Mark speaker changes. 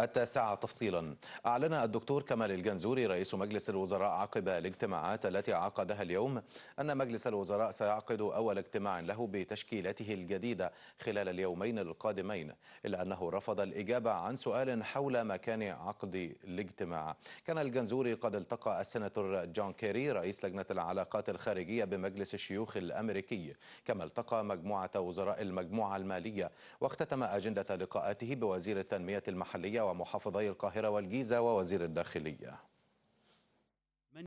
Speaker 1: التاسعة تفصيلا أعلن الدكتور كمال الجنزوري رئيس مجلس الوزراء عقب الاجتماعات التي عقدها اليوم أن مجلس الوزراء سيعقد أول اجتماع له بتشكيلته الجديدة خلال اليومين القادمين إلا أنه رفض الإجابة عن سؤال حول مكان عقد الاجتماع كان الجنزوري قد التقى السناتور جون كيري رئيس لجنة العلاقات الخارجية بمجلس الشيوخ الأمريكي كما التقى مجموعة وزراء المجموعة المالية واختتم أجندة لقاءاته بوزير التنمية المحلية ومحافظي القاهرة والجيزة ووزير الداخلية